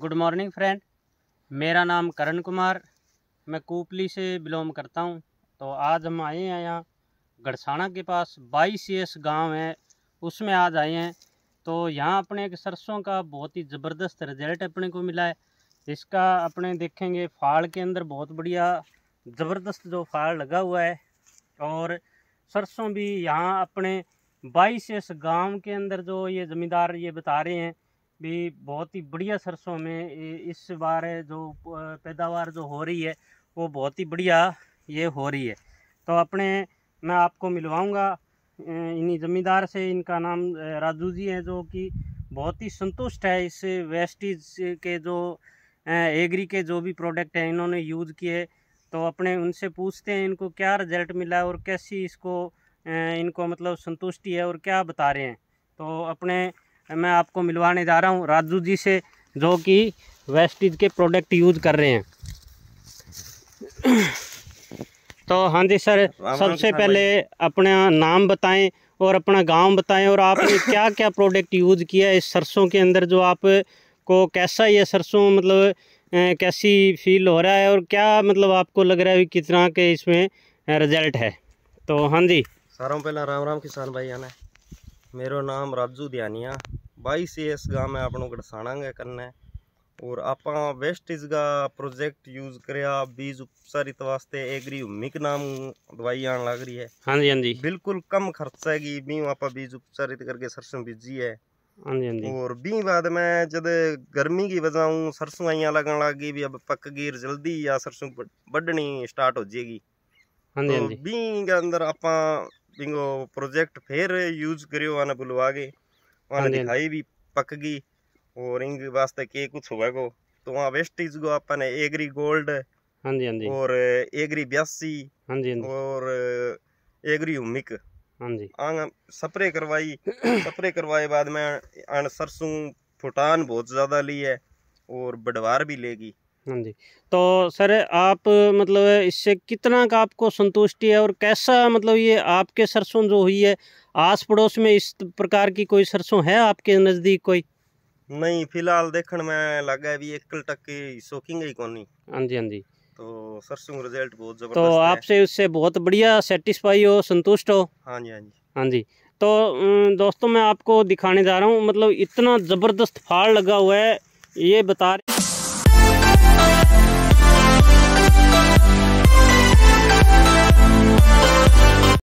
good morning friend मेरा नाम करण कुमार मैं कोपली से बिलोंग करता हूं तो आज हम आए हैं यहाँ गड़साना के पास बाईस एस गाँव है उसमें आज आए हैं तो यहाँ अपने एक सरसों का बहुत ही ज़बरदस्त रिजल्ट अपने को मिला है इसका अपने देखेंगे फाड़ के अंदर बहुत बढ़िया ज़बरदस्त जो फाड़ लगा हुआ है और सरसों भी यहाँ अपने बाईस एस गाँव के अंदर जो ये ज़मींदार ये बता रहे हैं भी बहुत ही बढ़िया सरसों में इस बार जो पैदावार जो हो रही है वो बहुत ही बढ़िया ये हो रही है तो अपने मैं आपको मिलवाऊंगा इन्हीं ज़मींदार से इनका नाम राजू जी है जो कि बहुत ही संतुष्ट है इस वेस्टिज के जो एग्री के जो भी प्रोडक्ट हैं इन्होंने यूज़ किए तो अपने उनसे पूछते हैं इनको क्या रिजल्ट मिला और कैसी इसको इनको मतलब संतुष्टि है और क्या बता रहे हैं तो अपने मैं आपको मिलवाने जा रहा हूँ राजू जी से जो कि वेस्टिज के प्रोडक्ट यूज़ कर रहे हैं तो हाँ जी सर सबसे पहले अपना नाम बताएं और अपना गांव बताएं और आपने क्या क्या प्रोडक्ट यूज़ किया है इस सरसों के अंदर जो आप को कैसा ये सरसों मतलब कैसी फील हो रहा है और क्या मतलब आपको लग रहा है कितना के इसमें रिजल्ट है तो हाँ जी सारों पहला राम राम किसान भाई आना है मेरो नाम राजू दयानिया बाई सी एस गा मैं अपनों गड़साणा गया करना और आप वेस्टिज का प्रोजेक्ट यूज करया बीज उपसारित वास्ते एग्री उमिक नाम दवाई आन लग रही है हाँ जी हाँ जी बिल्कुल कम खर्चा की बीज आप बीज उपसारित करके सरसों बीजी है हाँ जी हाँ जी और बी बाद में जब गर्मी की वजह हूँ सरसों आइया लगन लग गई भी अब पक गई जल्दी या सरसों बढ़नी स्टार्ट हो जाएगी हाँ जी हाँ जी बी के अंदर आप बिंगो प्रोजेक्ट फिर यूज करियो आने बुलवा गए वहां हाँ दिखाई भी पक गई और इंग वास्ते के कुछ हुआ को तो वहाँ वेस्टीज को अपन एगरी गोल्ड हाँ जी हाँ जी और एगरी बयासी हाँ जी हाँ और एगरी हुमिक हाँ जी आंग स्प्रे करवाई स्प्रे करवाए बाद में सरसों फुटान बहुत ज़्यादा ली है और बडवार भी लेगी हाँ जी तो सर आप मतलब इससे कितना का आपको संतुष्टि है और कैसा मतलब ये आपके सरसों जो हुई है आस पड़ोस में इस प्रकार की कोई सरसों है आपके नज़दीक कोई नहीं फिलहाल देखने में लगा भी एकल तक की शौकिंग ही हाँ जी हाँ जी तो सरसों रिजल्ट बहुत तो जबरदस्त तो आपसे उससे बहुत बढ़िया सेटिस्फाई हो संतुष्ट हो हाँ जी हाँ जी हाँ जी तो दोस्तों मैं आपको दिखाने जा रहा हूँ मतलब इतना ज़बरदस्त फाड़ लगा हुआ है ये बता रहे